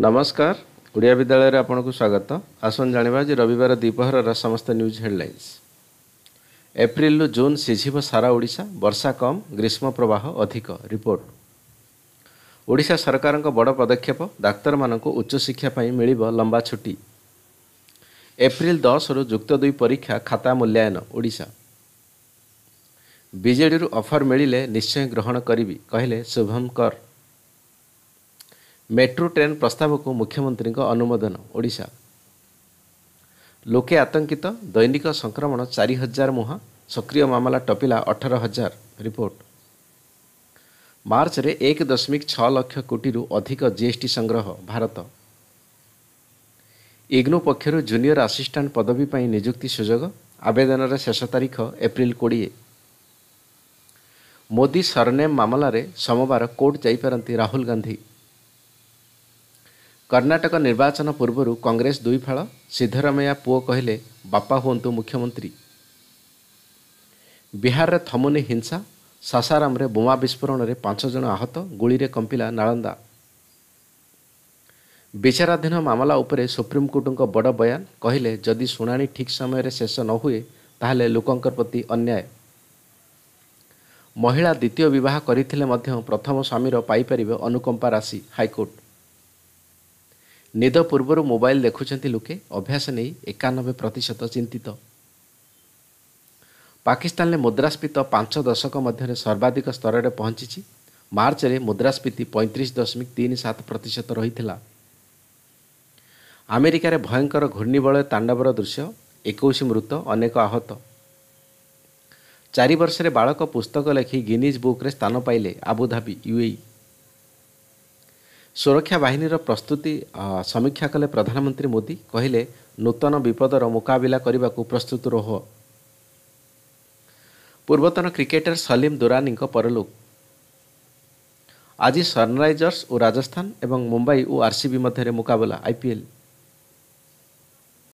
ନମସ୍କାର ଓଡ଼ିଆ ବିଦ୍ୟାଳୟରେ ଆପଣଙ୍କୁ ସ୍ୱାଗତ ଆସନ୍ତୁ ଜାଣିବା ଆଜି ରବିବାର ଦ୍ୱିପହରର ସମସ୍ତ ନ୍ୟୁଜ୍ ହେଡ଼ଲାଇନ୍ସ ଏପ୍ରିଲରୁ ଜୁନ୍ ସିଝିବ ସାରା ଓଡ଼ିଶା ବର୍ଷା କମ୍ ଗ୍ରୀଷ୍ମ ପ୍ରବାହ ଅଧିକ ରିପୋର୍ଟ ଓଡ଼ିଶା ସରକାରଙ୍କ ବଡ଼ ପଦକ୍ଷେପ ଡାକ୍ତରମାନଙ୍କୁ ଉଚ୍ଚଶିକ୍ଷା ପାଇଁ ମିଳିବ ଲମ୍ବା ଛୁଟି ଏପ୍ରିଲ ଦଶରୁ ଯୁକ୍ତ ଦୁଇ ପରୀକ୍ଷା ଖାତା ମୂଲ୍ୟାୟନ ଓଡ଼ିଶା ବିଜେଡ଼ିରୁ ଅଫର୍ ମିଳିଲେ ନିଶ୍ଚୟ ଗ୍ରହଣ କରିବି କହିଲେ ଶୁଭମ୍ କର ମେଟ୍ରୋ ଟ୍ରେନ୍ ପ୍ରସ୍ତାବକୁ ମୁଖ୍ୟମନ୍ତ୍ରୀଙ୍କ ଅନୁମୋଦନ ଓଡ଼ିଶା ଲୋକେ ଆତଙ୍କିତ ଦୈନିକ ସଂକ୍ରମଣ ଚାରି ହଜାର ମୁହଁ ସକ୍ରିୟ ମାମଲା ଟପିଲା ଅଠର ହଜାର ରିପୋର୍ଟ ମାର୍ଚ୍ଚରେ ଏକ ଦଶମିକ ଛଅ ଲକ୍ଷ କୋଟିରୁ ଅଧିକ ଜିଏସ୍ଟି ସଂଗ୍ରହ ଭାରତ ଇଗ୍ନୋ ପକ୍ଷରୁ ଜୁନିୟର ଆସିଷ୍ଟାଣ୍ଟ ପଦବୀ ପାଇଁ ନିଯୁକ୍ତି ସୁଯୋଗ ଆବେଦନର ଶେଷ ତାରିଖ ଏପ୍ରିଲ କୋଡ଼ିଏ ମୋଦି ସରନେମ୍ ମାମଲାରେ ସୋମବାର କୋର୍ଟ ଯାଇପାରନ୍ତି ରାହୁଲ ଗାନ୍ଧୀ କର୍ଣ୍ଣାଟକ ନିର୍ବାଚନ ପୂର୍ବରୁ କଂଗ୍ରେସ ଦୁଇ ଫାଳ ସିଦ୍ଧରମେୟା ପୁଅ କହିଲେ ବାପା ହୁଅନ୍ତୁ ମୁଖ୍ୟମନ୍ତ୍ରୀ ବିହାରରେ ଥମୁନି ହିଂସା ସାସାରାମରେ ବୋମା ବିସ୍ଫୋରଣରେ ପାଞ୍ଚ ଜଣ ଆହତ ଗୁଳିରେ କମ୍ପିଲା ନାଳନ୍ଦା ବିଚାରାଧୀନ ମାମଲା ଉପରେ ସୁପ୍ରିମକୋର୍ଟଙ୍କ ବଡ଼ ବୟାନ କହିଲେ ଯଦି ଶୁଣାଣି ଠିକ୍ ସମୟରେ ଶେଷ ନ ହୁଏ ତାହେଲେ ଲୋକଙ୍କ ପ୍ରତି ଅନ୍ୟାୟ ମହିଳା ଦ୍ୱିତୀୟ ବିବାହ କରିଥିଲେ ମଧ୍ୟ ପ୍ରଥମ ସ୍ୱାମୀର ପାଇପାରିବେ ଅନୁକମ୍ପା ରାଶି ହାଇକୋର୍ଟ ନିଦ ପୂର୍ବରୁ ମୋବାଇଲ ଦେଖୁଛନ୍ତି ଲୋକେ ଅଭ୍ୟାସ ନେଇ ଏକାନବେ ପ୍ରତିଶତ ଚିନ୍ତିତ ପାକିସ୍ତାନରେ ମୁଦ୍ରାସ୍ଫୀତି ପାଞ୍ଚ ଦଶକ ମଧ୍ୟରେ ସର୍ବାଧିକ ସ୍ତରରେ ପହଞ୍ଚିଛି ମାର୍ଚ୍ଚରେ ମୁଦ୍ରାସ୍ଫୀତି ପଇଁତିରିଶ ଦଶମିକ ତିନି ସାତ ପ୍ରତିଶତ ରହିଥିଲା ଆମେରିକାରେ ଭୟଙ୍କର ଘୂର୍ଣ୍ଣିବଳୟ ତାଣ୍ଡବର ଦୃଶ୍ୟ ଏକୋଇଶ ମୃତ ଅନେକ ଆହତ ଚାରି ବର୍ଷରେ ବାଳକ ପୁସ୍ତକ ଲେଖି ଗିନିଜ୍ ବୁକ୍ରେ ସ୍ଥାନ ପାଇଲେ ଆବୁଧାବି ୟୁଏଇ ସୁରକ୍ଷା ବାହିନୀର ପ୍ରସ୍ତୁତି ସମୀକ୍ଷା କଲେ ପ୍ରଧାନମନ୍ତ୍ରୀ ମୋଦି କହିଲେ ନୂତନ ବିପଦର ମୁକାବିଲା କରିବାକୁ ପ୍ରସ୍ତୁତ ରୁହ ପୂର୍ବତନ କ୍ରିକେଟର ସଲିମ ଦୁରାନୀଙ୍କ ପରଲୋକ ଆଜି ସନ୍ରାଇଜର୍ସ ଓ ରାଜସ୍ଥାନ ଏବଂ ମୁମ୍ବାଇ ଓ ଆର୍ସିବି ମଧ୍ୟରେ ମୁକାବିଲା ଆଇପିଏଲ୍